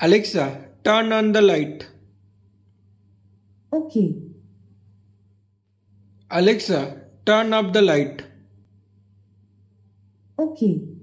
Alexa, turn on the light. Okay. Alexa, turn up the light. Okay.